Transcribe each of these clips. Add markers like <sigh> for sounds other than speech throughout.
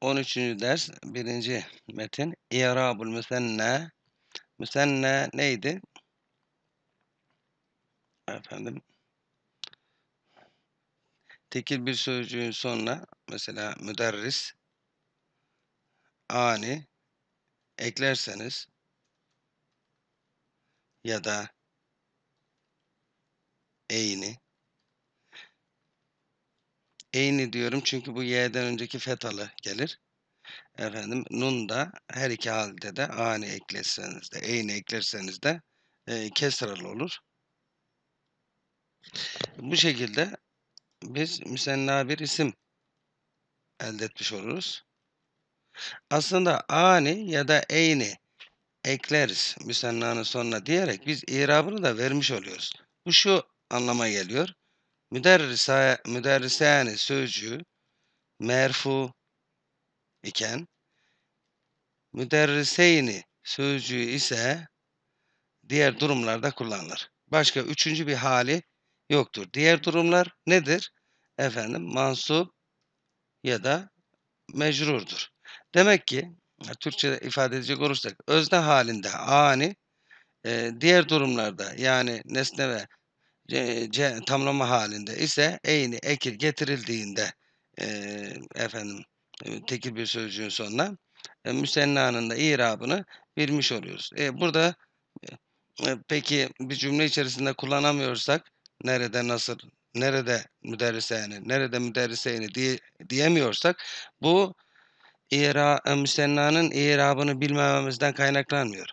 13. ders 1. metin İrabul müsenne müsenne neydi? Efendim tekil bir sözcüğün sonuna mesela müderris ani eklerseniz ya da eyni Eyni diyorum çünkü bu y'den önceki fetalı gelir. Efendim nun da her iki halde de ani eklerseniz de eyni eklerseniz de e, kesralı olur. Bu şekilde biz müsenna bir isim elde etmiş oluruz. Aslında ani ya da eyni ekleriz müsennanın sonuna diyerek biz irabını da vermiş oluyoruz. Bu şu anlama geliyor. Müderrisa, müderrisane sözcüğü merfu iken müderriseyni sözcüğü ise diğer durumlarda kullanılır. Başka üçüncü bir hali yoktur. Diğer durumlar nedir? Efendim mansup ya da mecrurdur. Demek ki Türkçe'de ifade edecek olursak özne halinde ani e, diğer durumlarda yani nesne ve C, C, tamlama halinde ise eyni ekir getirildiğinde e, efendim tekil bir sözcüğün sonuna e, müsennanın da irabını bilmiş oluyoruz. E, burada e, peki bir cümle içerisinde kullanamıyorsak nerede nasıl nerede müderriseyni nerede müderriseyni diye, diyemiyorsak bu ira, e, müsennanın irabını bilmememizden kaynaklanmıyor.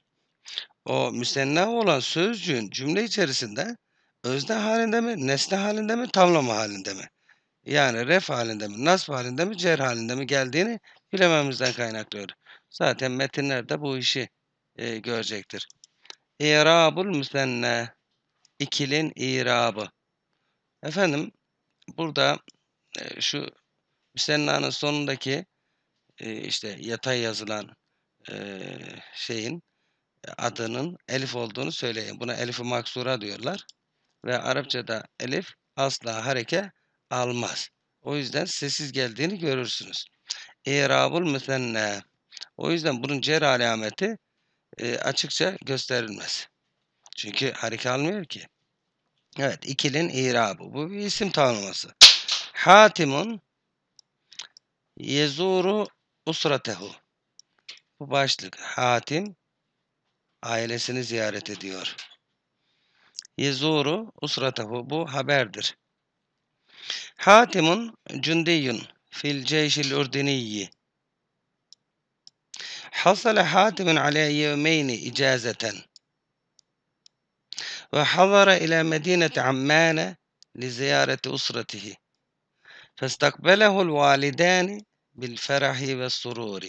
O müsenna olan sözcüğün cümle içerisinde özne halinde mi, nesne halinde mi, tamlama halinde mi? Yani ref halinde mi, nasb halinde mi, cer halinde mi geldiğini bilememizden kaynaklıyor. Zaten metinler de bu işi e, görecektir. İrabul müsenne ikilin irabı. Efendim burada e, şu müsennanın sonundaki e, işte yatay yazılan e, şeyin e, adının elif olduğunu söyleyeyim. Buna elif-i maksura diyorlar ve Arapçada elif asla hareke almaz. O yüzden sessiz geldiğini görürsünüz. İrabul müsenne. O yüzden bunun cer alameti e, açıkça gösterilmez. Çünkü hareke almıyor ki. Evet ikilin irabı. Bu bir isim tanıması. Hatimun yezuru usratehu. Bu başlık. Hatim ailesini ziyaret ediyor. يزور أسرته haberdir. حاتم جندي في الجيش الأردني حصل حاتم على يومين إجازة وحضر إلى مدينة عمان لزيارة أسرته فاستقبله الوالدان بالفرح والسرور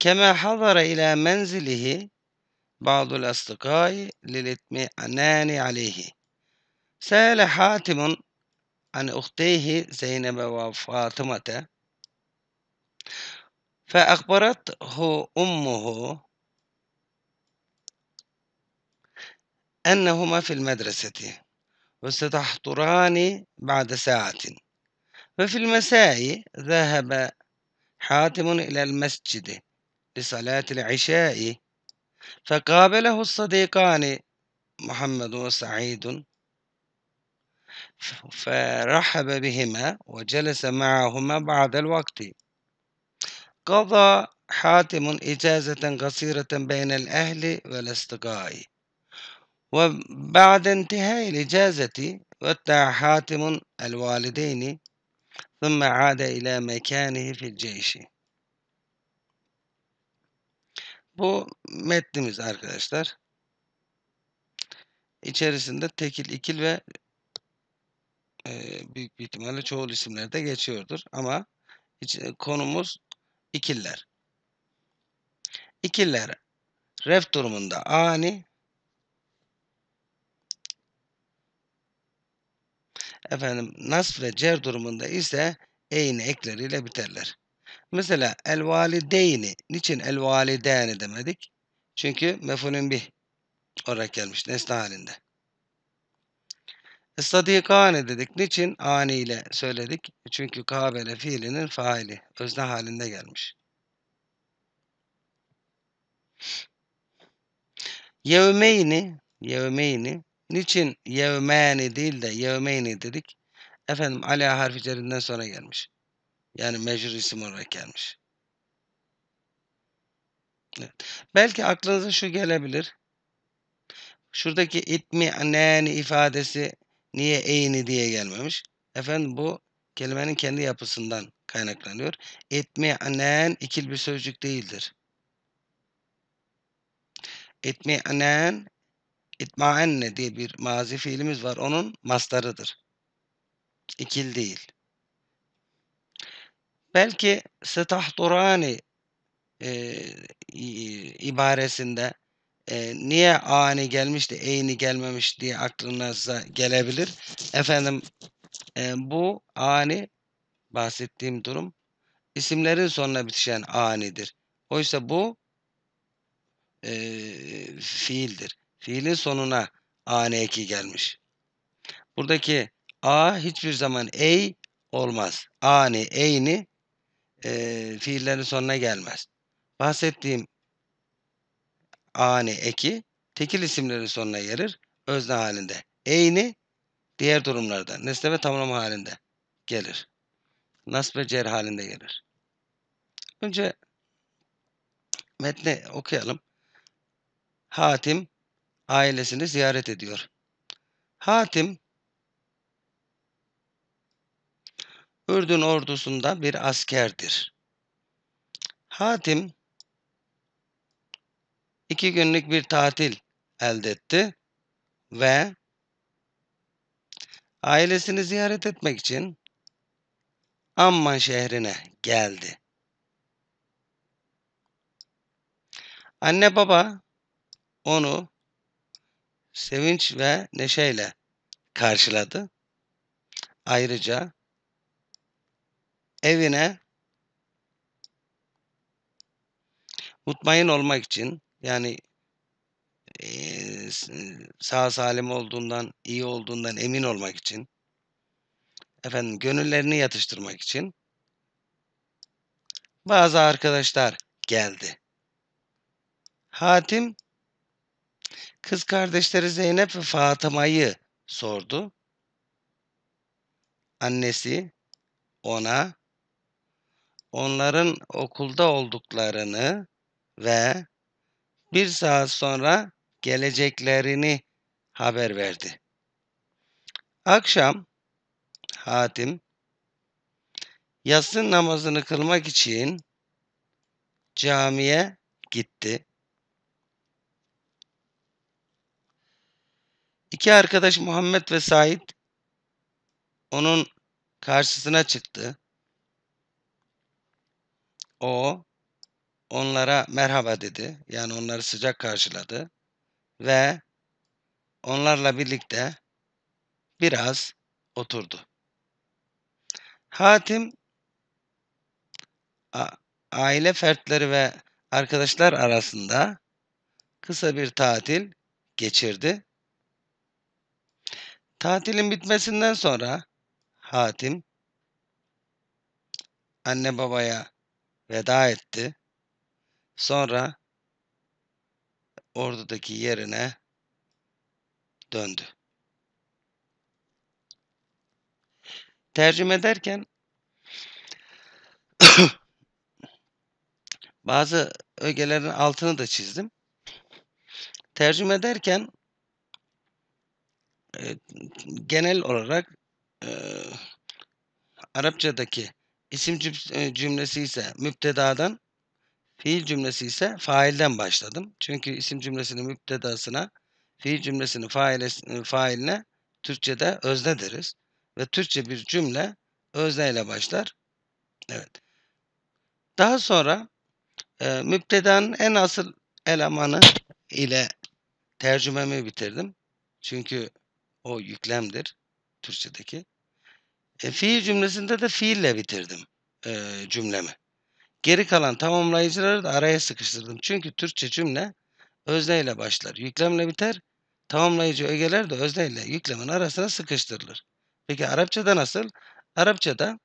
كما حضر إلى منزله بعض الأصدقاء للاطمئنان عليه سأل حاتم عن أختيه زينب وفاطمة فأخبرته أمه أنهما في المدرسة وستحضران بعد ساعة وفي المساء ذهب حاتم إلى المسجد لصلاة العشاء فقابله الصديقان محمد وسعيد فرحب بهما وجلس معهما بعد الوقت قضى حاتم إجازة قصيرة بين الأهل والأصدقاء وبعد انتهاء الإجازة ودع حاتم الوالدين ثم عاد إلى مكانه في الجيش Bu metnimiz arkadaşlar. İçerisinde tekil, ikil ve e, büyük bir ihtimalle çoğul isimlerde geçiyordur. Ama iç, e, konumuz ikiller. İkiller ref durumunda ani efendim nasf ve cer durumunda ise eğin ekleriyle biterler. Mesela el valideyni. Niçin el valideyni demedik? Çünkü mefulün bir olarak gelmiş nesne halinde. Istadikane dedik. Niçin? aniyle söyledik. Çünkü kabele fiilinin faili. Özne halinde gelmiş. Yevmeyni, yevmeyni. Niçin yevmeni değil de yevmeyni dedik? Efendim ala harf cerinden sonra gelmiş. Yani measure isim olarak gelmiş. Evet. Belki aklınıza şu gelebilir. Şuradaki itmi aneni ifadesi niye eyni diye gelmemiş? Efendim bu kelimenin kendi yapısından kaynaklanıyor. Etmi anen ikil bir sözcük değildir. Etmi anen itma anne diye bir mazi fiilimiz var. Onun mastarıdır. İkil değil belki setahdurani e, ibaresinde e, niye ani gelmişti, eyni gelmemiş diye aklınıza gelebilir. Efendim e, bu ani bahsettiğim durum isimlerin sonuna bitişen anidir. Oysa bu e, fiildir. Fiilin sonuna ani eki gelmiş. Buradaki a hiçbir zaman ey olmaz. Ani, eyni e, fiillerin sonuna gelmez. Bahsettiğim ani eki tekil isimlerin sonuna gelir özne halinde. Eyni diğer durumlarda nesne ve tamlama halinde gelir. Nasb ve cer halinde gelir. Önce metni okuyalım. Hatim ailesini ziyaret ediyor. Hatim Ürdün ordusunda bir askerdir. Hatim iki günlük bir tatil elde etti ve ailesini ziyaret etmek için Amman şehrine geldi. Anne baba onu sevinç ve neşeyle karşıladı. Ayrıca evine mutmain olmak için yani sağ salim olduğundan, iyi olduğundan emin olmak için efendim gönüllerini yatıştırmak için bazı arkadaşlar geldi. Hatim kız kardeşleri Zeynep ve Fatıma'yı sordu. Annesi ona onların okulda olduklarını ve bir saat sonra geleceklerini haber verdi. Akşam hatim yatsı namazını kılmak için camiye gitti. İki arkadaş Muhammed ve Said onun karşısına çıktı. O onlara merhaba dedi. Yani onları sıcak karşıladı ve onlarla birlikte biraz oturdu. Hatim aile fertleri ve arkadaşlar arasında kısa bir tatil geçirdi. Tatilin bitmesinden sonra Hatim anne babaya veda etti. Sonra ordudaki yerine döndü. Tercüme ederken <coughs> bazı ögelerin altını da çizdim. Tercüme ederken e, genel olarak e, Arapçadaki İsim e, cümlesi ise müptedadan, fiil cümlesi ise failden başladım. Çünkü isim cümlesinin müptedasına, fiil cümlesinin faile, e, failine Türkçe'de özne deriz. Ve Türkçe bir cümle özneyle başlar. Evet. Daha sonra e, müptedanın en asıl elemanı ile tercümemi bitirdim. Çünkü o yüklemdir Türkçedeki. E, fiil cümlesinde de fiille bitirdim e, cümlemi. Geri kalan tamamlayıcıları da araya sıkıştırdım. Çünkü Türkçe cümle özneyle başlar, yüklemle biter. Tamamlayıcı ögeler de özneyle yüklemin arasına sıkıştırılır. Peki Arapçada nasıl? Arapçada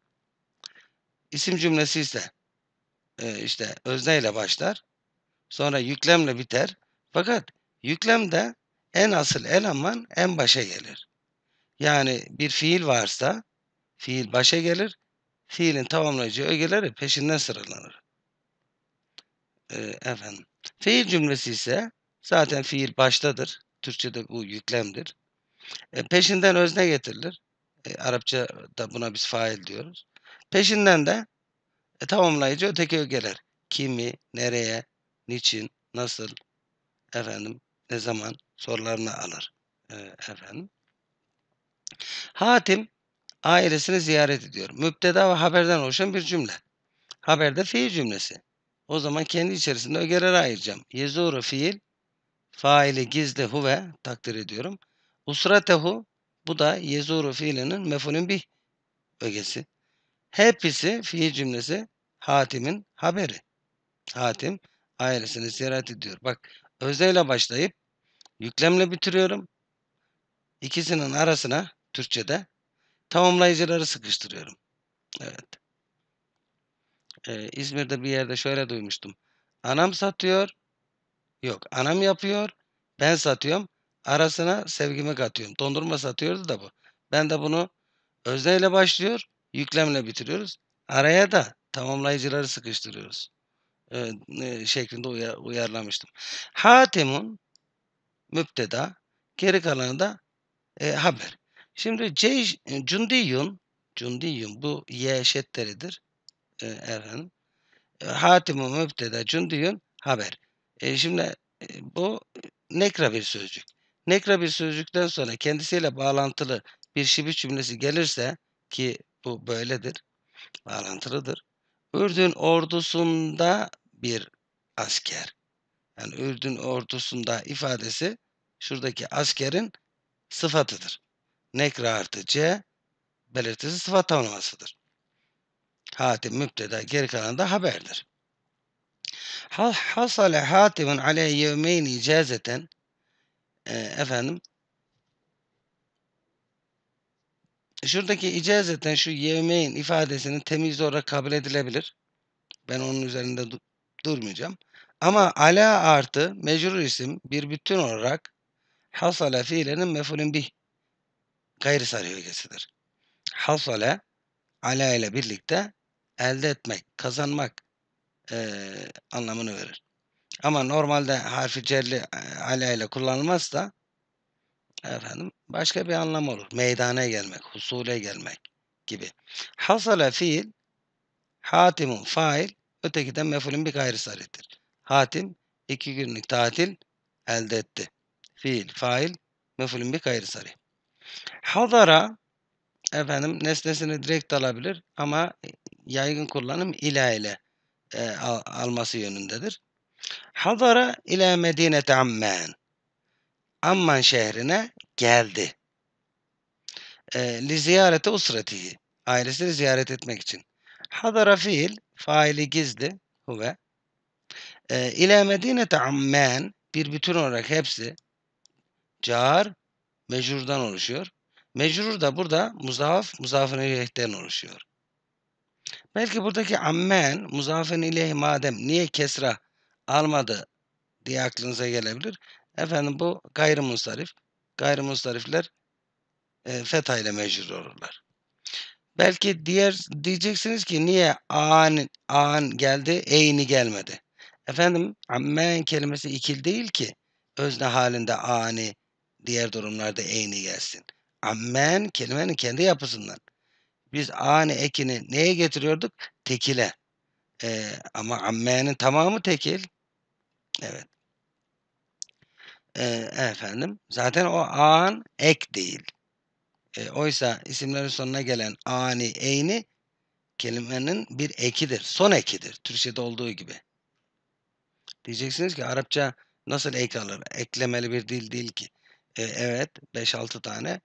isim cümlesi ise e, işte özneyle başlar. Sonra yüklemle biter. Fakat yüklemde en asıl eleman en başa gelir. Yani bir fiil varsa Fiil başa gelir. Fiilin tamamlayıcı ögeleri peşinden sıralanır. Ee, efendim. Fiil cümlesi ise zaten fiil baştadır. Türkçe'de bu yüklemdir. E, peşinden özne getirilir. E, Arapça'da buna biz fail diyoruz. Peşinden de e, tamamlayıcı öteki ögeler. Kimi, nereye, niçin, nasıl, efendim, ne zaman sorularını alır. E, efendim. Hatim ailesini ziyaret ediyor. Müpteda ve haberden oluşan bir cümle. Haberde fiil cümlesi. O zaman kendi içerisinde ögeleri ayıracağım. Yezuru fiil, faili gizli huve takdir ediyorum. Usratehu, bu da yezuru fiilinin mefulün bir ögesi. Hepsi fiil cümlesi Hatim'in haberi. Hatim ailesini ziyaret ediyor. Bak özeyle başlayıp yüklemle bitiriyorum. İkisinin arasına Türkçe'de Tamamlayıcıları sıkıştırıyorum. Evet. Ee, İzmir'de bir yerde şöyle duymuştum. Anam satıyor. Yok anam yapıyor. Ben satıyorum. Arasına sevgimi katıyorum. Dondurma satıyordu da bu. Ben de bunu özneyle başlıyor. Yüklemle bitiriyoruz. Araya da tamamlayıcıları sıkıştırıyoruz. Ee, şeklinde uyar, uyarlamıştım. Hatimun müpteda geri kalanı da e, haber. Şimdi C, Cundiyun, Cundiyun bu Y eşitleridir e, efendim. Hatim-i Cundiyun haber. E, şimdi e, bu nekra bir sözcük. Nekra bir sözcükten sonra kendisiyle bağlantılı bir şibih cümlesi gelirse ki bu böyledir, bağlantılıdır. Ürdün ordusunda bir asker. Yani Ürdün ordusunda ifadesi şuradaki askerin sıfatıdır nekra artı C belirtisi sıfat tanımlamasıdır. Hatim müpteda geri kalan da haberdir. Hasale hatimun aleyhi yevmeyn icazeten e, efendim şuradaki icazeten şu yevmeyn ifadesinin temiz olarak kabul edilebilir. Ben onun üzerinde du durmayacağım. Ama ala artı mecrur isim bir bütün olarak hasale fiilenin mefulün bih gayrisal ögesidir. Hasale ala ile birlikte elde etmek, kazanmak e, anlamını verir. Ama normalde harfi cerli e, ala ile kullanılmazsa efendim başka bir anlam olur. Meydana gelmek, husule gelmek gibi. Hasale fiil hatimun fail öteki de mefulün bir gayrisaridir. Hatim iki günlük tatil elde etti. Fiil, fail, mefulün bir gayrisari. Hadara efendim nesnesini direkt alabilir ama yaygın kullanım ila ile e, al, alması yönündedir. Hadara ile Medinete Amman. Amman şehrine geldi. E, li ziyarete usratihi. Ailesini ziyaret etmek için. Hadara fiil, faili gizdi huve. E, ile Medinete Amman, bir bütün olarak hepsi, car mecrurdan oluşuyor. Mecrur da burada muzaf, muzafın ileyhten oluşuyor. Belki buradaki ammen, muzafın ileyh madem niye kesra almadı diye aklınıza gelebilir. Efendim bu gayrimusarif, gayrimusarifler e, fetha ile mecrur olurlar. Belki diğer diyeceksiniz ki niye an an geldi, eyni gelmedi. Efendim ammen kelimesi ikil değil ki. Özne halinde ani diğer durumlarda eyni gelsin. Ammen kelimenin kendi yapısından. Biz ani ekini neye getiriyorduk? Tekile. Ee, ama ammenin tamamı tekil. Evet. Ee, efendim zaten o an ek değil. Ee, oysa isimlerin sonuna gelen ani, eyni kelimenin bir ekidir. Son ekidir. Türkçe'de olduğu gibi. Diyeceksiniz ki Arapça nasıl ek alır? Eklemeli bir dil değil ki. E, evet 5-6 tane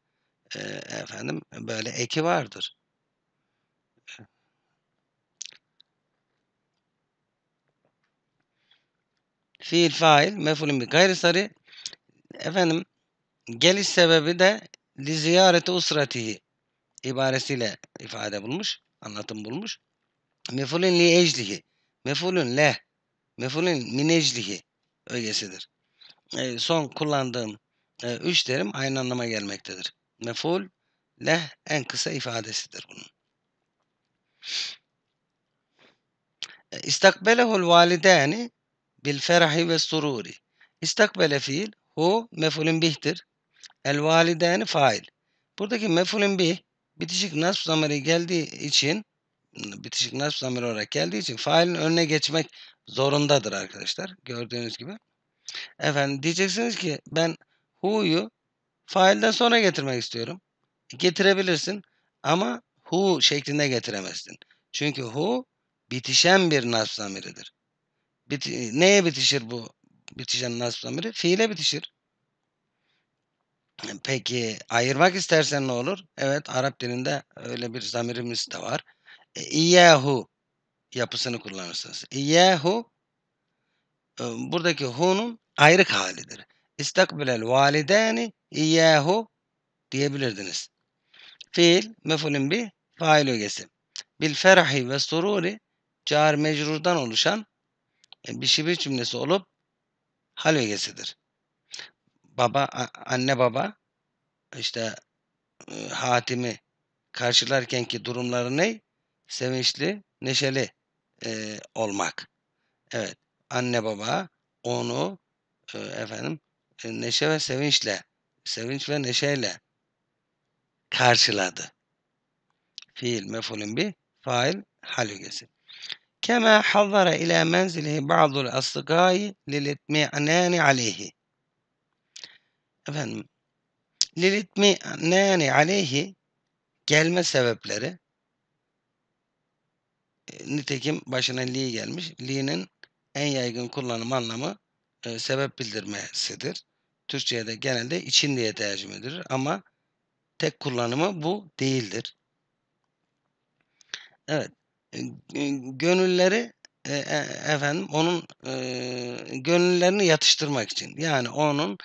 e, efendim böyle eki vardır. Fiil fail mefulün bir gayri sarı efendim geliş sebebi de li ziyareti usratihi ibaresiyle ifade bulmuş, anlatım bulmuş. Mefulün li eclihi, mefulün leh, mefulün min eclihi ögesidir. E, son kullandığım e, üç terim aynı anlama gelmektedir. Meful leh en kısa ifadesidir bunun. İstakbelehul valideni bil ferahi ve sururi. İstakbele fiil hu mefulün bihtir. El valideni fail. Buradaki mefulün bih bitişik nasb zamiri geldiği için bitişik nasb zamiri olarak geldiği için failin önüne geçmek zorundadır arkadaşlar. Gördüğünüz gibi. Efendim diyeceksiniz ki ben who'yu failden sonra getirmek istiyorum. Getirebilirsin ama who şeklinde getiremezsin. Çünkü who bitişen bir nasb zamiridir. Biti, neye bitişir bu bitişen nasb zamiri? Fiile bitişir. Peki ayırmak istersen ne olur? Evet Arap dilinde öyle bir zamirimiz de var. E, yapısını kullanırsınız. İyahu e, buradaki hu'nun ayrık halidir. İstakbilel validani iyyahu diyebilirdiniz. Fiil mefulün bir fail ögesi. Bil ferahi ve sururi car mecrurdan oluşan e, bir şibir cümlesi olup hal ögesidir. Baba, anne baba işte e, hatimi karşılarkenki durumları ne? Sevinçli, neşeli e, olmak. Evet. Anne baba onu e, efendim ee, neşe ve sevinçle, sevinç ve neşeyle karşıladı. Fiil mefulün bi, fail hal ügesi. Kema hazzara ila menzilihi ba'dul asgâi lilitmi'nâni aleyhi. Efendim, anani aleyhi gelme sebepleri e, nitekim başına li gelmiş. Li'nin en yaygın kullanım anlamı e, sebep bildirmesidir. Türkçe'ye de genelde için diye tercüme edilir ama tek kullanımı bu değildir. Evet, e, e, gönülleri e, e, efendim onun e, gönüllerini yatıştırmak için yani onun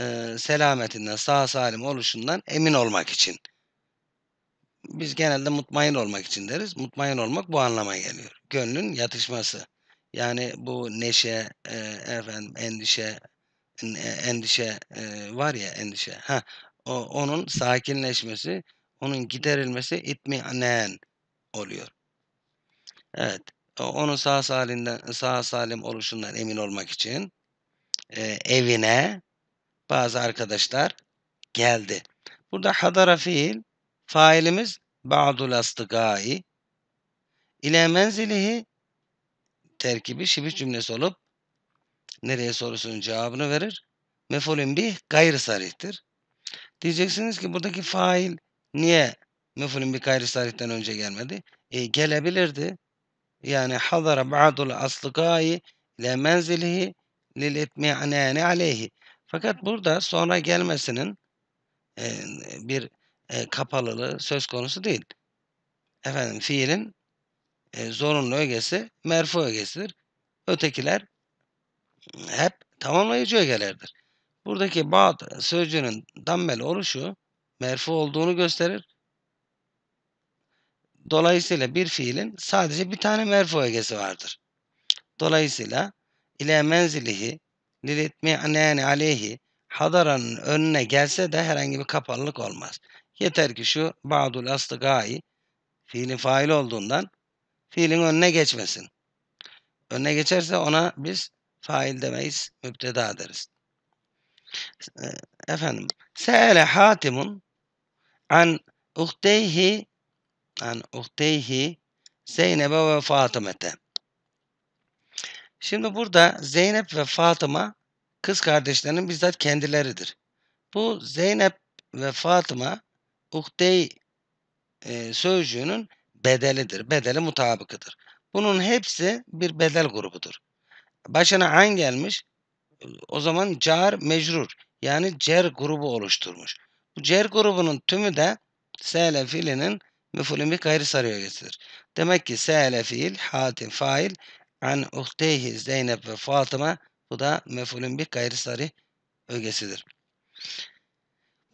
e, selametinden sağ salim oluşundan emin olmak için biz genelde mutmain olmak için deriz. Mutmain olmak bu anlama geliyor. Gönlün yatışması. Yani bu neşe, e, efendim endişe, e, endişe e, var ya endişe. Ha, o, onun sakinleşmesi, onun giderilmesi itmi'nen oluyor. Evet. o- Onun sağ salinden, sağ salim oluşundan emin olmak için e, evine bazı arkadaşlar geldi. Burada hadara fiil failimiz ba'dul astıgai ile menzilihi terkibi şibih cümlesi olup nereye sorusunun cevabını verir. Mefulün bir gayrı sarihtir. Diyeceksiniz ki buradaki fail niye mefulün bir gayrı sarihten önce gelmedi? E, gelebilirdi. Yani hadara ba'dul aslıkai ile menzilihi lil itmi'nani aleyhi. Fakat burada sonra gelmesinin e, bir e, kapalılığı söz konusu değil. Efendim fiilin e, zorunlu ögesi merfu ögesidir. Ötekiler hep tamamlayıcı ögelerdir. Buradaki ba'd sözcüğünün dammel oluşu merfu olduğunu gösterir. Dolayısıyla bir fiilin sadece bir tane merfu ögesi vardır. Dolayısıyla ile menzilihi lilitmi anani aleyhi hadaranın önüne gelse de herhangi bir kapalılık olmaz. Yeter ki şu ba'dul astıgai gai fiilin fail olduğundan fiilin önüne geçmesin. Önüne geçerse ona biz fail demeyiz, müpteda deriz. Ee, efendim, Se'ele Hatimun an uhteyhi an uhteyhi Zeynep'e ve Fatımete. Şimdi burada Zeynep ve Fatıma kız kardeşlerinin bizzat kendileridir. Bu Zeynep ve Fatıma uhtey e, sözcüğünün bedelidir. Bedeli mutabıkıdır. Bunun hepsi bir bedel grubudur. Başına an gelmiş. O zaman car mecrur. Yani cer grubu oluşturmuş. Bu cer grubunun tümü de sele fiilinin müfulün bir gayri sarıya getirir. Demek ki sele fiil, hatim fail, an uhteyhi Zeynep ve Fatıma bu da mefulün bir gayri sarı ögesidir.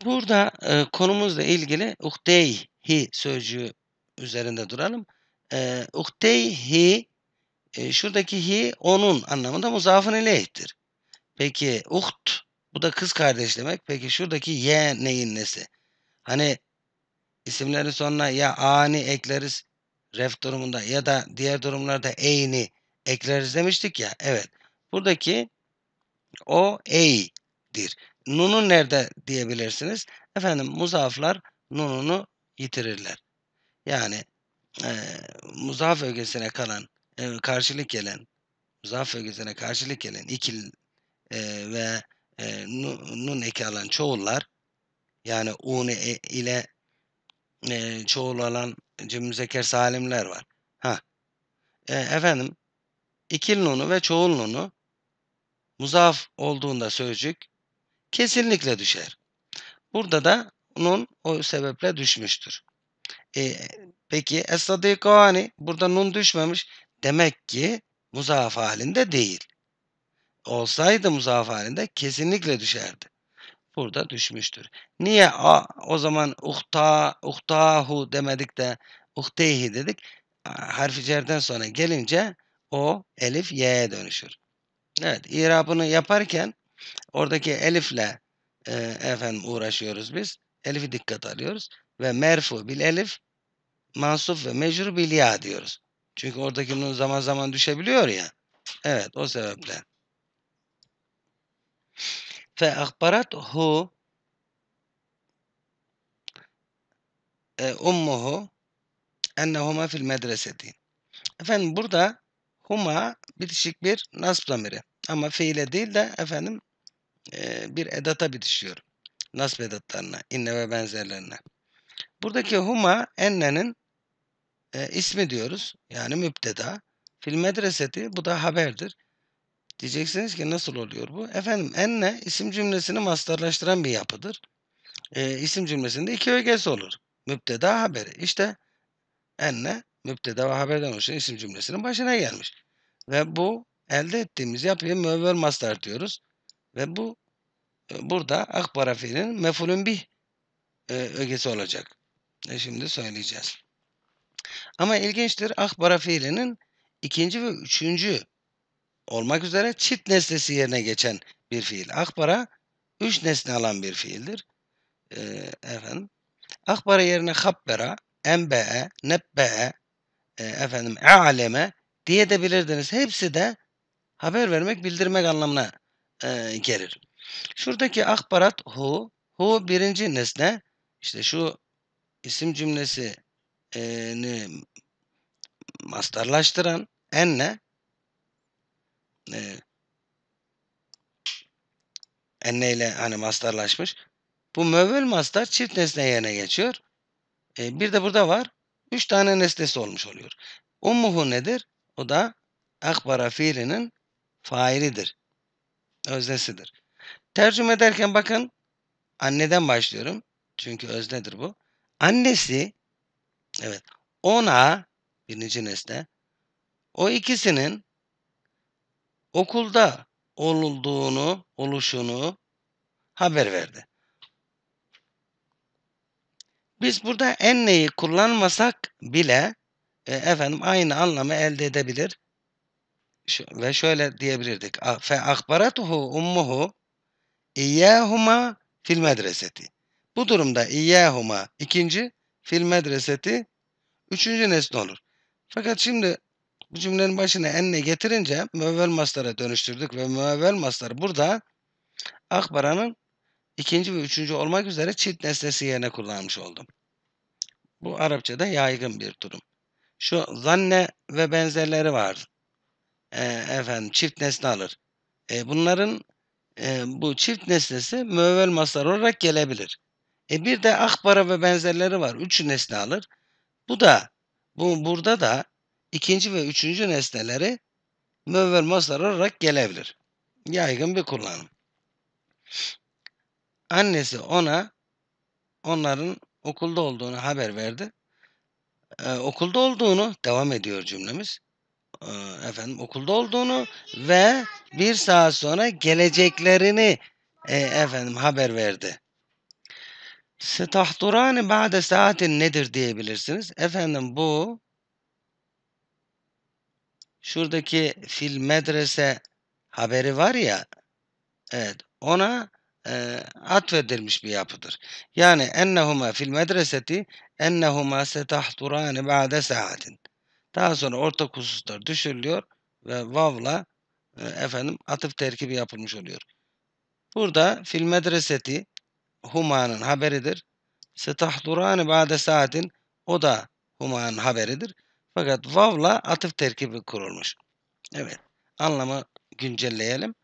Burada e, konumuzla ilgili uhteyhi sözcüğü üzerinde duralım. E, ukteyhi e, şuradaki hi onun anlamında muzafın ileyhtir. Peki uht bu da kız kardeş demek. Peki şuradaki ye neyin nesi? Hani isimlerin sonuna ya ani ekleriz ref durumunda ya da diğer durumlarda eyni ekleriz demiştik ya. Evet. Buradaki o eydir. Nunu nerede diyebilirsiniz? Efendim muzaflar nununu yitirirler. Yani e, muzaaf ögesine kalan, e, karşılık gelen, muzaaf ögesine karşılık gelen ikil e, ve e, nun eki alan çoğullar yani un e, ile e, çoğul alan cümüzeker salimler var. Ha. E, efendim ikil nunu ve çoğul nunu muzaaf olduğunda sözcük kesinlikle düşer. Burada da nun o sebeple düşmüştür. E, peki Estadiku hani burada nun düşmemiş. Demek ki muzaf halinde değil. Olsaydı muzaf halinde kesinlikle düşerdi. Burada düşmüştür. Niye a, o zaman uhta, uhtahu demedik de uhteyhi dedik. Harfi cerden sonra gelince o elif y'ye dönüşür. Evet, irabını yaparken oradaki elifle e, efendim uğraşıyoruz biz. Elifi dikkat alıyoruz ve merfu bil elif mansup ve mecrur bilya diyoruz. Çünkü oradaki nun zaman zaman düşebiliyor ya. Evet o sebeple. Fe akbarat hu e, ummuhu ennehuma fil medreseti. Efendim burada huma bitişik bir nasb zamiri. Ama fiile değil de efendim e, bir edata bitişiyor. Nasb edatlarına, inne ve benzerlerine. Buradaki huma ennenin e, ismi diyoruz. Yani müpteda. Fil medreseti bu da haberdir. Diyeceksiniz ki nasıl oluyor bu? Efendim enne isim cümlesini mastarlaştıran bir yapıdır. E, isim cümlesinde iki ögesi olur. Müpteda haberi. İşte enne müpteda ve haberden oluşan isim cümlesinin başına gelmiş. Ve bu elde ettiğimiz yapıyı müevvel mastar diyoruz. Ve bu e, burada akbara fiilin mefulün bir e, ögesi olacak. E şimdi söyleyeceğiz. Ama ilginçtir akbara fiilinin ikinci ve üçüncü olmak üzere çift nesnesi yerine geçen bir fiil. Akbara üç nesne alan bir fiildir. Ee, efendim. Akbara yerine habbera, enbe'e, nebbe'e, e, efendim, aleme diye de bilirdiniz. Hepsi de haber vermek, bildirmek anlamına e, gelir. Şuradaki akbarat hu, hu birinci nesne, işte şu isim cümlesi e, ne, mastarlaştıran enne e, enne ile hani mastarlaşmış. Bu mövül mastar çift nesne yerine geçiyor. E, bir de burada var. Üç tane nesnesi olmuş oluyor. Ummuhu nedir? O da akbara fiilinin failidir. Öznesidir. Tercüme ederken bakın anneden başlıyorum. Çünkü öznedir bu. Annesi Evet. ona a birinci nesne o ikisinin okulda olduğunu, oluşunu haber verdi. Biz burada enneyi kullanmasak bile e, efendim aynı anlamı elde edebilir. Ş ve şöyle diyebilirdik. Fe akbaratuhu ummuhu iyyahuma fil medreseti. Bu durumda iyyahuma ikinci fil medreseti üçüncü nesne olur. Fakat şimdi bu cümlenin başına enne getirince müevvel maslara dönüştürdük ve müevvel maslar burada akbaranın ikinci ve üçüncü olmak üzere çift nesnesi yerine kullanmış oldum. Bu Arapçada yaygın bir durum. Şu zanne ve benzerleri var. E, efendim çift nesne alır. E, bunların e, bu çift nesnesi müevvel maslar olarak gelebilir. E bir de akbara ve benzerleri var. Üçü nesne alır. Bu da bu burada da ikinci ve üçüncü nesneleri müvvel maslar olarak gelebilir. Yaygın bir kullanım. Annesi ona onların okulda olduğunu haber verdi. Ee, okulda olduğunu devam ediyor cümlemiz. Ee, efendim okulda olduğunu ve bir saat sonra geleceklerini e, efendim haber verdi. Setahturani ba'de saatin nedir diyebilirsiniz. Efendim bu şuradaki fil medrese haberi var ya evet ona e, atfedilmiş bir yapıdır. Yani ennehuma fil medreseti ennehuma setahturani ba'de saatin. Daha sonra ortak hususlar düşürülüyor ve vavla e, efendim atıf terkibi yapılmış oluyor. Burada fil medreseti Huma'nın haberidir. Setahdurani bade saatin o da Huma'nın haberidir. Fakat vavla atıf terkibi kurulmuş. Evet. Anlamı güncelleyelim.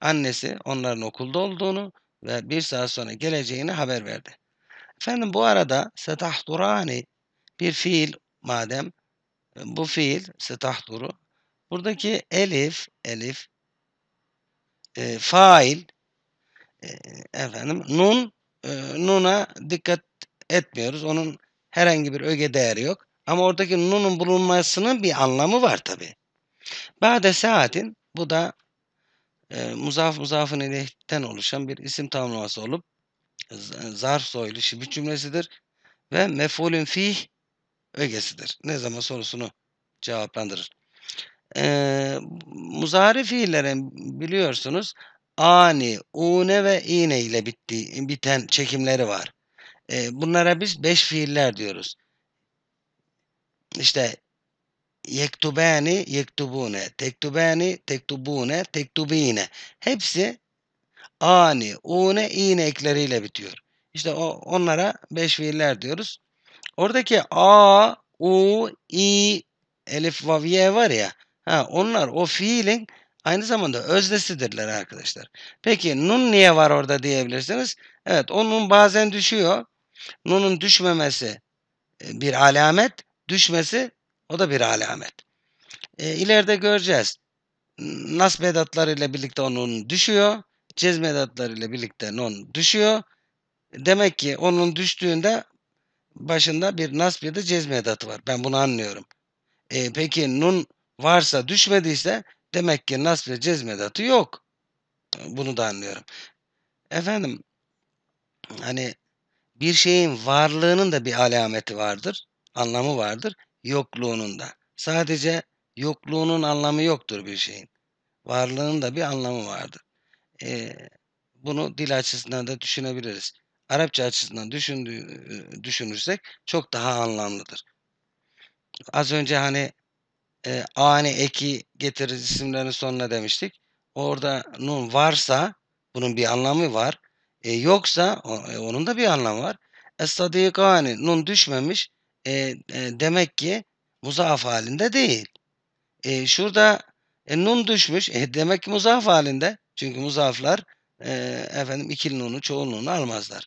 Annesi onların okulda olduğunu ve bir saat sonra geleceğini haber verdi. Efendim bu arada setahdurani bir fiil madem bu fiil setahduru buradaki elif elif e, fail e, efendim nun nun'a dikkat etmiyoruz. Onun herhangi bir öge değeri yok. Ama oradaki nun'un bulunmasının bir anlamı var tabi. Bade saatin bu da e, muzaf muzafın ilehten oluşan bir isim tamlaması olup zarf soylu şibit cümlesidir ve mefulün fih ögesidir. Ne zaman sorusunu cevaplandırır. E, muzari fiillerin biliyorsunuz ani, une ve iğne ile bittiği, biten çekimleri var. E, bunlara biz beş fiiller diyoruz. İşte yektubani, yektubune, tektubani, tektubune, tektubine. Hepsi ani, une, iğne ekleriyle bitiyor. İşte o, onlara beş fiiller diyoruz. Oradaki a, u, i, elif, vaviye var ya. Ha, onlar o fiilin Aynı zamanda öznesidirler arkadaşlar. Peki nun niye var orada diyebilirsiniz. Evet o nun bazen düşüyor. Nun'un düşmemesi e, bir alamet. Düşmesi o da bir alamet. E, ileride göreceğiz. Nas ile birlikte onun düşüyor. cez Cezm ile birlikte nun düşüyor. Demek ki onun düştüğünde başında bir nas ya da cez edatı var. Ben bunu anlıyorum. E, peki nun varsa düşmediyse Demek ki nas ve cezmedatı yok. Bunu da anlıyorum. Efendim hani bir şeyin varlığının da bir alameti vardır. Anlamı vardır. Yokluğunun da. Sadece yokluğunun anlamı yoktur bir şeyin. Varlığının da bir anlamı vardır. Ee, bunu dil açısından da düşünebiliriz. Arapça açısından düşündüğü, düşünürsek çok daha anlamlıdır. Az önce hani e, ani eki getirir isimlerin sonuna demiştik. Orada nun varsa bunun bir anlamı var. E, yoksa o, e, onun da bir anlamı var. Estadikani nun düşmemiş e, e, demek ki muzaaf halinde değil. E, şurada e, nun düşmüş e, demek ki muzaaf halinde. Çünkü muzaaflar e, efendim ikili nunu çoğul nunu almazlar.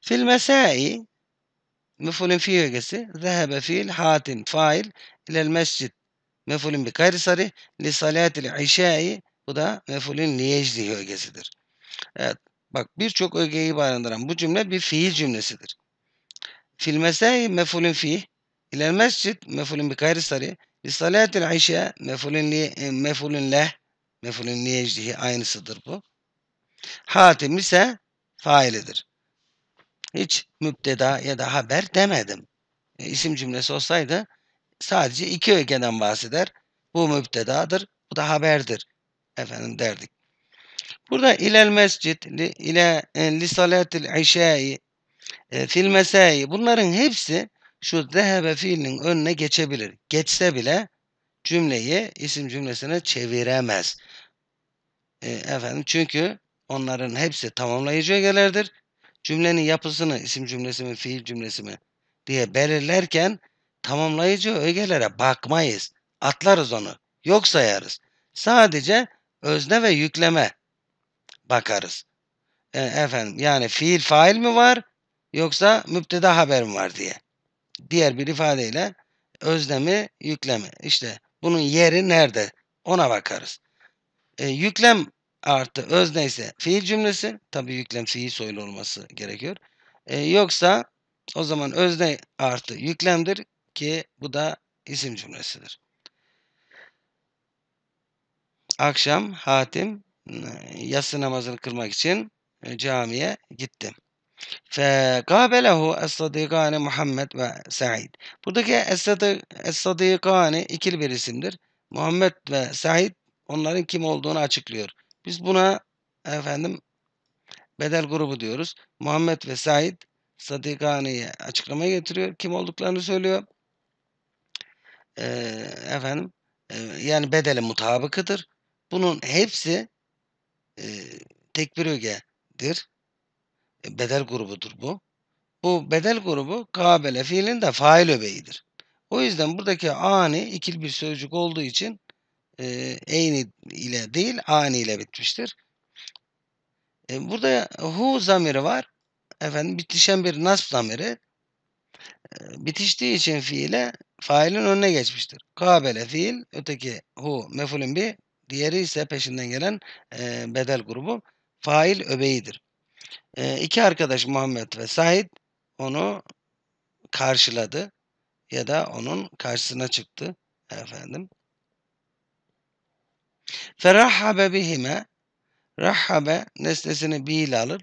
Fil mesai müfulün fi ögesi zehebe fiil hatim fail ilel mescid mefulün bi kaysari li salatil işai bu da mefulün liyecdihi ögesidir. Evet. Bak birçok ögeyi barındıran bu cümle bir fiil cümlesidir. Fil mesai mefulün fi ilel mescid mefulün bi kaysari li salatil işe mefulün li e, mefulün leh mefulün liyecdihi aynısıdır bu. Hatim ise failidir. Hiç müpteda ya da haber demedim. E, isim cümlesi olsaydı sadece iki ögeden bahseder. Bu müptedadır, bu da haberdir efendim derdik. Burada ilel mescid, li, ile e, li salatil işai, e, fil mesai bunların hepsi şu zehebe fiilinin önüne geçebilir. Geçse bile cümleyi isim cümlesine çeviremez. E, efendim çünkü onların hepsi tamamlayıcı ögelerdir. Cümlenin yapısını isim cümlesi mi fiil cümlesi mi diye belirlerken tamamlayıcı ögelere bakmayız. Atlarız onu. Yok sayarız. Sadece özne ve yükleme bakarız. E, efendim yani fiil fail mi var yoksa müpteda haber mi var diye. Diğer bir ifadeyle özne mi, yükleme. İşte bunun yeri nerede ona bakarız. E, yüklem artı özne ise fiil cümlesi. Tabi yüklem fiil soylu olması gerekiyor. E, yoksa o zaman özne artı yüklemdir ki bu da isim cümlesidir. Akşam hatim e, yatsı namazını kılmak için e, camiye gittim. Fekabelehu es Muhammed ve Said. Buradaki es-sadıkani ikili bir isimdir. Muhammed ve Said onların kim olduğunu açıklıyor. Biz buna efendim bedel grubu diyoruz. Muhammed ve Said Sadıkani'ye açıklama getiriyor. Kim olduklarını söylüyor e, efendim e, yani bedele mutabıkıdır. Bunun hepsi e, bir ögedir. E, bedel grubudur bu. Bu bedel grubu kabele fiilin de fail öbeğidir. O yüzden buradaki ani ikil bir sözcük olduğu için e, eyni ile değil ani ile bitmiştir. E, burada hu zamiri var. Efendim bitişen bir nasb zamiri. E, bitiştiği için fiile failin önüne geçmiştir. Kabele fiil, öteki hu mefulün bir, diğeri ise peşinden gelen e, bedel grubu. Fail öbeğidir. E, iki arkadaş Muhammed ve Said onu karşıladı ya da onun karşısına çıktı efendim. Ferahhabe bihime Rahhabe nesnesini bi ile alır.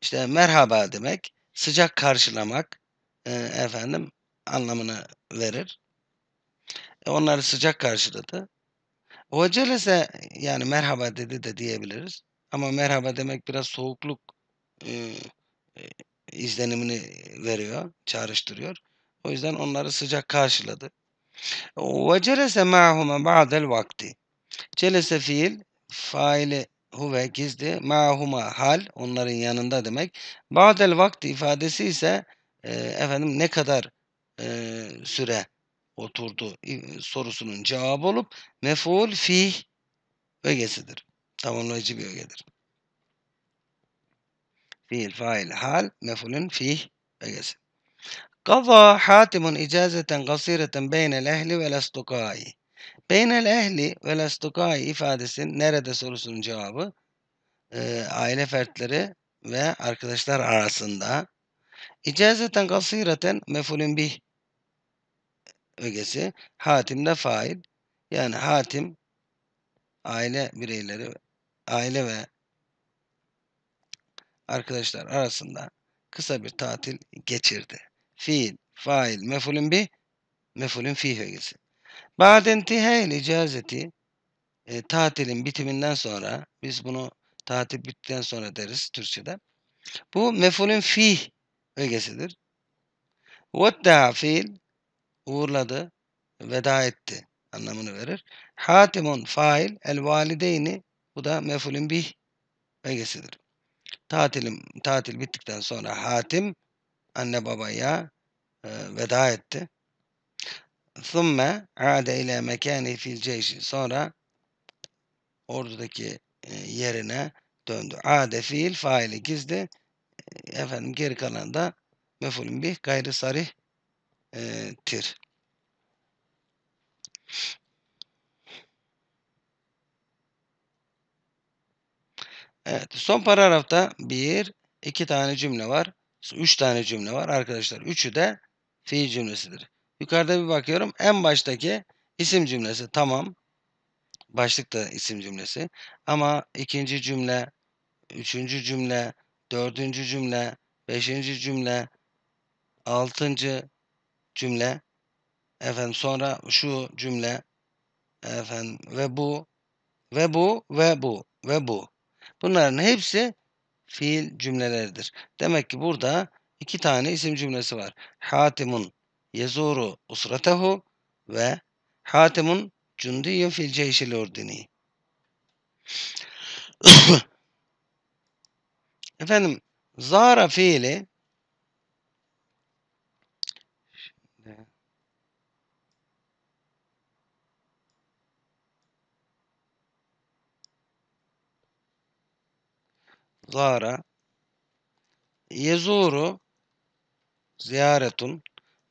İşte merhaba demek, sıcak karşılamak, e, efendim anlamını verir. E onları sıcak karşıladı. Hocelese yani merhaba dedi de diyebiliriz. Ama merhaba demek biraz soğukluk e, e izlenimini veriyor, çağrıştırıyor. O yüzden onları sıcak karşıladı. Ve ma'huma ba'del vakti. Celese fiil, faili huve gizli, ma'huma hal, onların yanında demek. Ba'del vakti ifadesi ise e, efendim ne kadar e, süre oturdu sorusunun cevabı olup mef'ul fih ögesidir. Tamamlayıcı bir ögedir. Fiil, fail, hal, mef'ulün fih ögesi. Kaza hatimun icazeten gasireten beynel ehli vel estukai. Beynel ehli ve estukai ifadesi nerede sorusunun cevabı? E, aile fertleri ve arkadaşlar arasında İcazeten kasireten mefulün bih ögesi. Hatim de fail. Yani hatim aile bireyleri aile ve arkadaşlar arasında kısa bir tatil geçirdi. Fiil, fail, mefulün bi, mefulün fih ögesi. Baden tihel icazeti e, tatilin bitiminden sonra biz bunu tatil bittikten sonra deriz Türkçe'de. Bu mefulün fih ögesidir. Vedda fiil uğurladı, veda etti anlamını verir. Hatimun fail, el valideyni bu da mefulün bih ögesidir. Tatilim, tatil bittikten sonra hatim anne babaya e, veda etti. Thumme ade ile mekani fil ceyşi. Sonra ordudaki e, yerine döndü. Ade fiil faili gizli efendim geri kalan da mefulün bir gayrı sarih e, tir. Evet son paragrafta bir iki tane cümle var. Üç tane cümle var arkadaşlar. Üçü de fiil cümlesidir. Yukarıda bir bakıyorum. En baştaki isim cümlesi tamam. Başlık da isim cümlesi. Ama ikinci cümle, üçüncü cümle, dördüncü cümle, beşinci cümle, altıncı cümle, efendim sonra şu cümle, efendim ve bu, ve bu, ve bu, ve bu. Bunların hepsi fiil cümleleridir. Demek ki burada iki tane isim cümlesi var. Hatimun yezuru usratehu ve Hatimun cundiyyun fil ceyşil ordini. <clears throat> Efendim zara fiili zara yezuru ziyaretun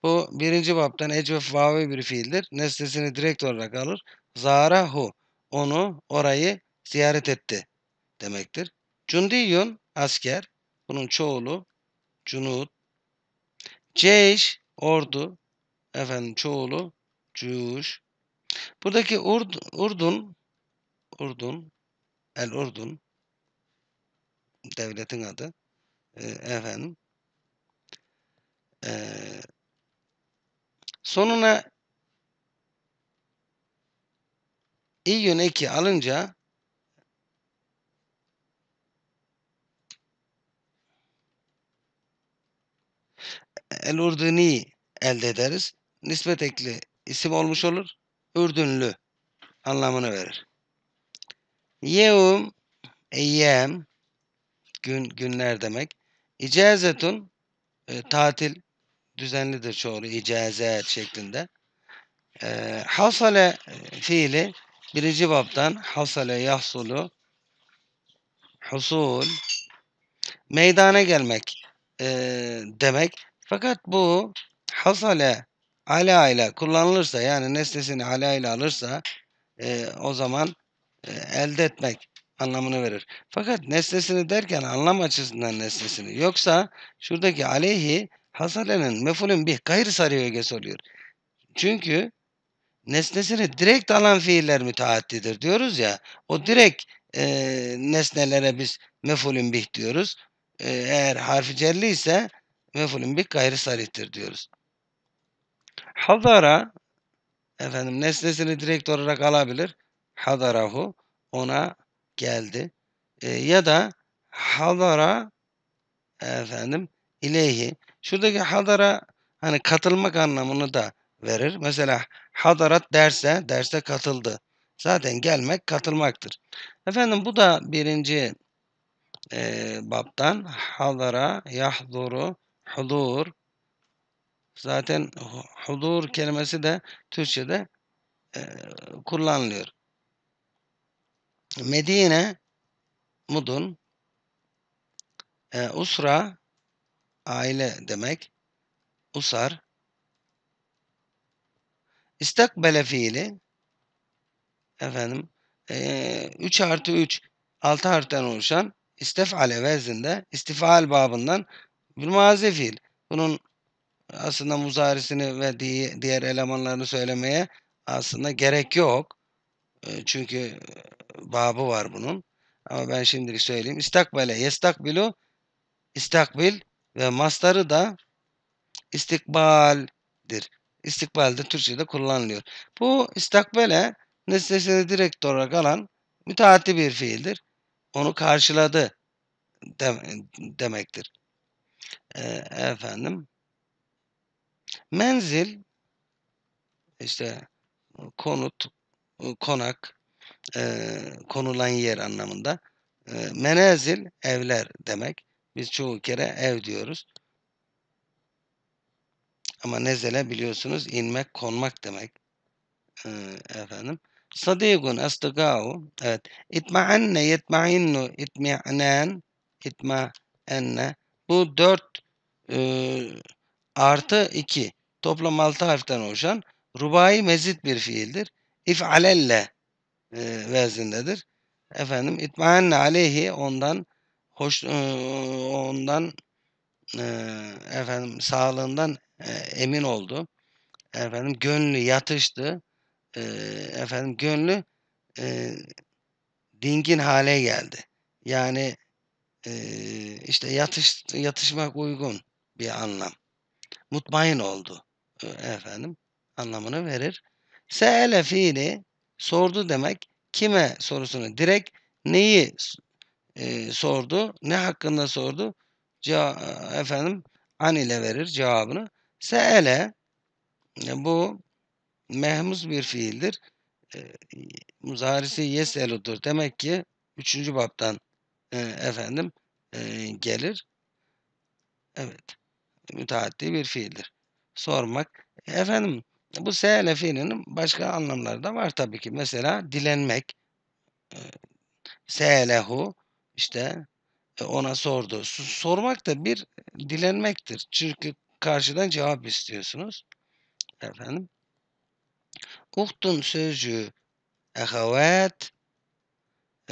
bu birinci baptan ecvef vavi bir fiildir. Nesnesini direkt olarak alır. zara hu, onu orayı ziyaret etti demektir. Cundiyun asker. Bunun çoğulu cunut. Ceyş ordu. Efendim çoğulu cuş. Buradaki urd, urdun urdun el urdun devletin adı. E, efendim. E, sonuna yön eki alınca el Ürdünî elde ederiz. Nispet ekli isim olmuş olur. Ürdünlü anlamını verir. Yevm, eyyem, gün, günler demek. İcazetun, e, tatil düzenlidir çoğu. icazet şeklinde. E, hasale e, fiili birinci baptan hasale yahsulu husul meydana gelmek e, demek. Fakat bu hasale ala ile kullanılırsa yani nesnesini ala ile alırsa e, o zaman e, elde etmek anlamını verir. Fakat nesnesini derken anlam açısından nesnesini. Yoksa şuradaki aleyhi hasalenin mefulün bir gayr sarı ögesi oluyor. Çünkü nesnesini direkt alan fiiller müteaddidir diyoruz ya. O direkt e, nesnelere biz mefulün bih diyoruz. E, eğer harfi celli ise mefulün bir gayri sarihtir diyoruz. Hadara efendim nesnesini direkt olarak alabilir. Hadarahu ona geldi. E, ya da hadara efendim ileyhi. Şuradaki hadara hani katılmak anlamını da verir. Mesela hadarat derse, derse katıldı. Zaten gelmek katılmaktır. Efendim bu da birinci e, baptan hadara, yahduru, Hudur. Zaten hudur kelimesi de Türkçe'de e, kullanılıyor. Medine mudun e, usra aile demek. Usar İstakbele fiili efendim e, 3 artı 3 6 harften oluşan istefale vezninde istifal babından Mülmazi fiil. Bunun aslında muzarisini ve diğer elemanlarını söylemeye aslında gerek yok. Ee, çünkü e, babı var bunun. Ama ben şimdilik söyleyeyim. İstakbele, yestakbilu, istakbil ve mastarı da istikbaldir. İstikbalde Türkçe'de kullanılıyor. Bu istakbele nesnesini direkt olarak alan müteaddi bir fiildir. Onu karşıladı de demektir e, efendim menzil işte konut konak e, konulan yer anlamında e, menezil evler demek biz çoğu kere ev diyoruz ama nezele biliyorsunuz inmek konmak demek e, efendim Sadigun astiga'u evet itma'anne yetma'innu itmi'nen itma'enne bu 4 e, artı 2 toplam 6 harften oluşan rubai mezit bir fiildir. İf'alelle e, vezindedir. Efendim itmaenne aleyhi ondan hoş e, ondan e, efendim sağlığından e, emin oldu. Efendim gönlü yatıştı. E, efendim gönlü e, dingin hale geldi. Yani ee, işte yatış, yatışmak uygun bir anlam. Mutmain oldu efendim anlamını verir. Se'ele fiili sordu demek kime sorusunu direkt neyi e, sordu, ne hakkında sordu? Ceva efendim an ile verir cevabını. Se'ele e, bu mehmuz bir fiildir. E, muzarisi yeseludur. Demek ki üçüncü baptan e, efendim e, gelir. Evet. Müteaddi bir fiildir. Sormak. Efendim bu seyle fiilinin başka anlamları da var tabii ki. Mesela dilenmek. E, seelehu işte e, ona sordu. Sormak da bir dilenmektir. Çünkü karşıdan cevap istiyorsunuz. Efendim. Uhtun sözcüğü ehevet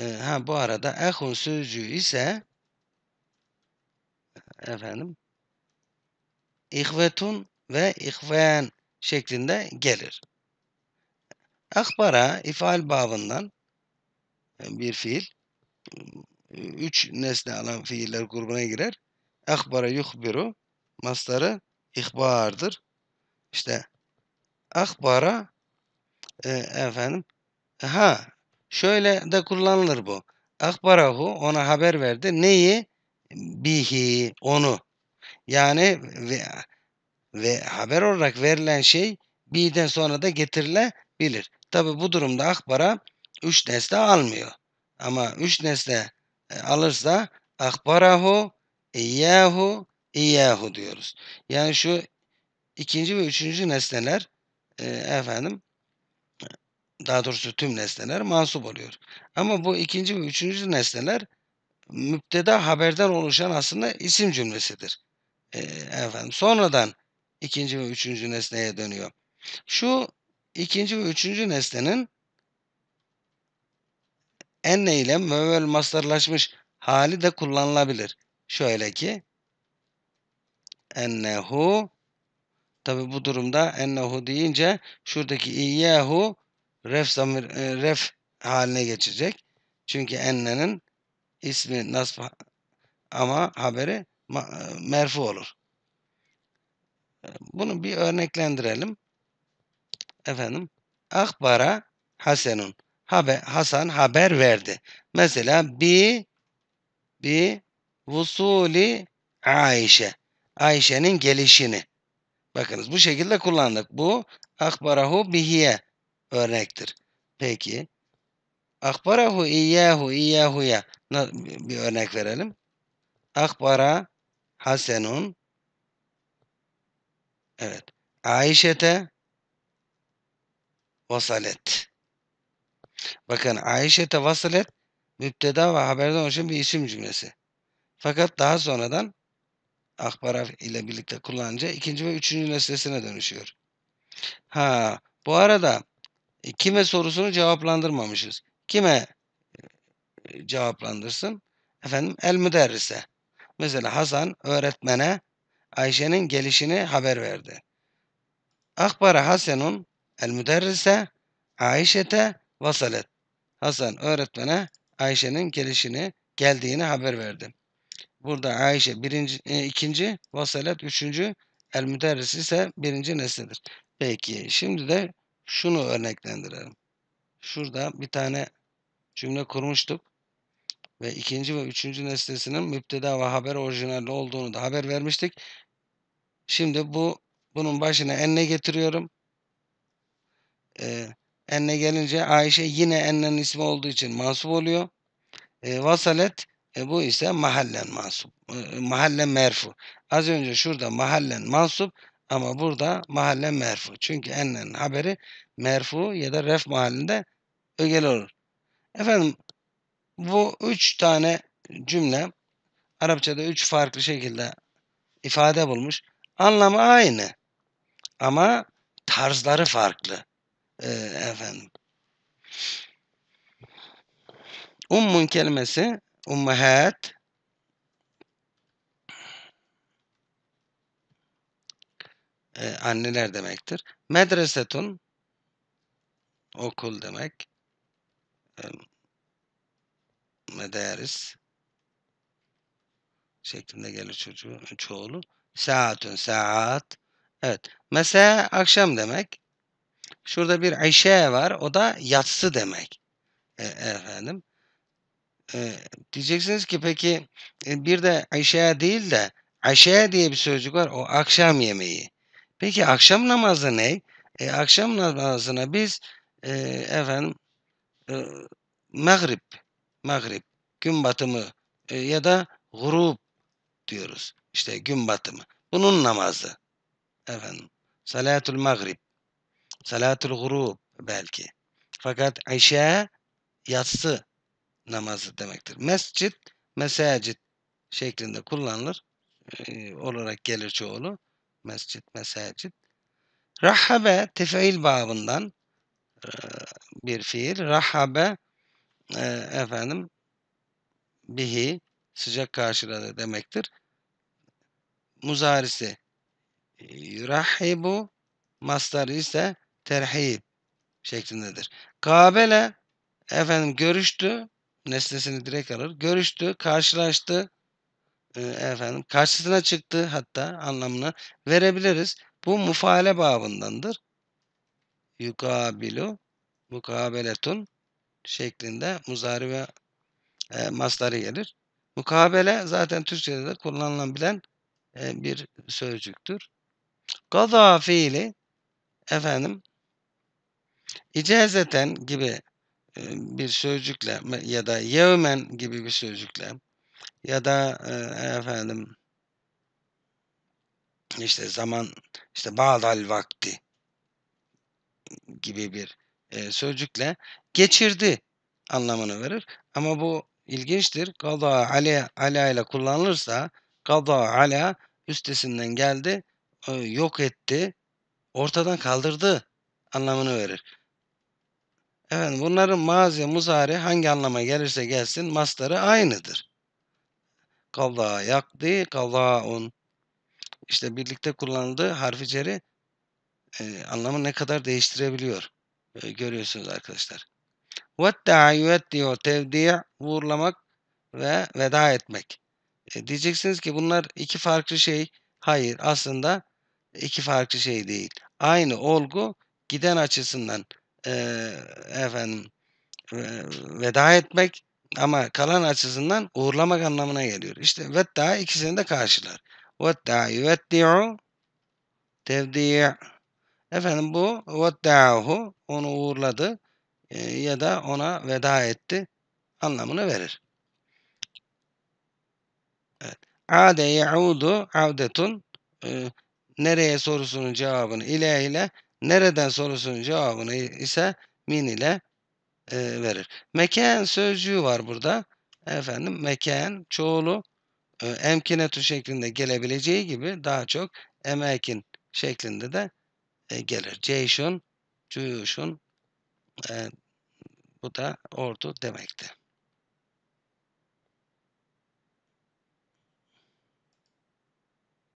e, ha bu arada ehun sözcüğü ise efendim ihvetun ve ihven şeklinde gelir. Akbara ifal babından e, bir fiil. Üç nesne alan fiiller grubuna girer. Akbara yuhbiru masları ihbardır. İşte akbara e, efendim ha Şöyle de kullanılır bu. Akbarahu ona haber verdi. Neyi? Bihi onu. Yani ve, ve haber olarak verilen şey bi'den sonra da getirilebilir. Tabi bu durumda akbara 3 nesne almıyor. Ama 3 nesne e, alırsa akbarahu, iyyahu, iyyahu diyoruz. Yani şu ikinci ve üçüncü nesneler e, efendim daha doğrusu tüm nesneler mansup oluyor. Ama bu ikinci ve üçüncü nesneler müpteda haberden oluşan aslında isim cümlesidir. E, efendim sonradan ikinci ve üçüncü nesneye dönüyor. Şu ikinci ve üçüncü nesnenin enne ile müvel mastarlaşmış hali de kullanılabilir. Şöyle ki ennehu tabi bu durumda ennehu deyince şuradaki iyyehu ref zamir e, ref haline geçecek. Çünkü ennenin ismi nasb ama haberi e, merfu olur. E, bunu bir örneklendirelim. Efendim. Akbara Hasan'ın haber, Hasan haber verdi. Mesela bi bi vusuli Ayşe. Ayşe'nin gelişini. Bakınız bu şekilde kullandık. Bu akbarahu bihiye örnektir. Peki. Akbarahu iyyahu ya Bir örnek verelim. Akbara Hasenun Evet. Ayşe'te vasalet. Bakın Ayşe'te vasalet müpteda ve haberden oluşan bir isim cümlesi. Fakat daha sonradan akbara ile birlikte kullanınca ikinci ve üçüncü nesnesine dönüşüyor. Ha, bu arada e, kime sorusunu cevaplandırmamışız. Kime e, cevaplandırsın? Efendim el müderrise. Mesela Hasan öğretmene Ayşe'nin gelişini haber verdi. Akbara Hasan'un el müderrise Ayşe'te vasalet. Hasan öğretmene Ayşe'nin gelişini, geldiğini haber verdi. Burada Ayşe birinci, e, ikinci, vasalet üçüncü, el müderris ise birinci nesnedir. Peki şimdi de şunu örneklendirelim. Şurada bir tane cümle kurmuştuk. Ve ikinci ve üçüncü nesnesinin müpteda ve haber orijinalli olduğunu da haber vermiştik. Şimdi bu bunun başına enne getiriyorum. Ee, enne gelince Ayşe yine ennenin ismi olduğu için mansup oluyor. Ee, vasalet e, bu ise mahallen mansup. E, mahallen merfu. Az önce şurada mahallen mansup. Ama burada mahalle merfu. Çünkü ennenin haberi merfu ya da ref mahallinde ögel olur. Efendim bu üç tane cümle Arapçada üç farklı şekilde ifade bulmuş. Anlamı aynı. Ama tarzları farklı. Ee, efendim. Ummun kelimesi ummahat e, anneler demektir. Medresetun okul demek. E, medaris şeklinde gelir çocuğu çoğulu. Saatun saat. Evet. Mesela akşam demek. Şurada bir Ayşe var. O da yatsı demek. E, efendim. E, diyeceksiniz ki peki e, bir de Ayşe değil de Ayşe diye bir sözcük var. O akşam yemeği. Peki akşam namazı ne? E, akşam namazına biz e, efendim e, Maghrib, Maghrib, gün batımı e, ya da grup diyoruz. İşte gün batımı. Bunun namazı. Efendim. Salatul Maghrib. Salatul Grup belki. Fakat Ayşe yatsı namazı demektir. Mescit, mesacit şeklinde kullanılır. E, olarak gelir çoğulu mescit, mesacit. Rahabe tef'il babından bir fiil. Rahabe efendim bihi sıcak karşıladı demektir. Muzarisi yurahibu mastarı ise terhib şeklindedir. Kabele efendim görüştü nesnesini direkt alır. Görüştü, karşılaştı, efendim karşısına çıktı hatta anlamını verebiliriz. Bu mufale babındandır. Yukabilu mukabeletun şeklinde muzari ve e, masları gelir. Mukabele zaten Türkçe'de de kullanılabilen e, bir sözcüktür. Gaza fiili efendim icazeten gibi bir sözcükle ya da yevmen gibi bir sözcükle ya da e, efendim işte zaman işte Bağdal vakti gibi bir e, sözcükle geçirdi anlamını verir. Ama bu ilginçtir. Gada ale ala ile kullanılırsa gada ala üstesinden geldi, e, yok etti, ortadan kaldırdı anlamını verir. Evet bunların mazi, muzari hangi anlama gelirse gelsin masları aynıdır. Kalla yakdi kalaun. işte birlikte kullandığı harfi ceri e, anlamı ne kadar değiştirebiliyor. E, görüyorsunuz arkadaşlar. Vedda'a yuveddi'u tevdi' uğurlamak ve veda etmek. E, diyeceksiniz ki bunlar iki farklı şey. Hayır aslında iki farklı şey değil. Aynı olgu giden açısından e, efendim e, veda etmek ama kalan açısından uğurlamak anlamına geliyor. İşte vetta ikisini de karşılar. Vetta yuvetti'u tevdi' Efendim bu vetta'hu onu uğurladı e, ya da ona veda etti anlamını verir. Evet. Ade yaudu avdetun e, nereye sorusunun cevabını ile ile nereden sorusunun cevabını ise min ile e, verir. Meken sözcüğü var burada. Efendim meken çoğulu e, emkinetü şeklinde gelebileceği gibi daha çok emekin şeklinde de e, gelir. Ceyşun, cüyuşun e, bu da ordu demekti.